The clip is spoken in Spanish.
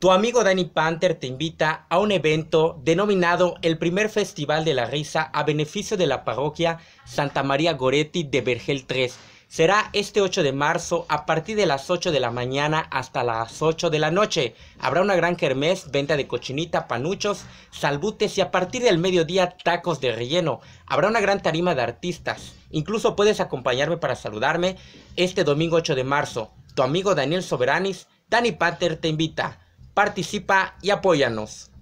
Tu amigo Danny Panther te invita a un evento denominado el primer Festival de la Risa a beneficio de la parroquia Santa María Goretti de Vergel 3. Será este 8 de marzo a partir de las 8 de la mañana hasta las 8 de la noche. Habrá una gran kermés, venta de cochinita, panuchos, salbutes y a partir del mediodía tacos de relleno. Habrá una gran tarima de artistas. Incluso puedes acompañarme para saludarme este domingo 8 de marzo. Tu amigo Daniel Soberanis, Danny Panther te invita participa y apóyanos.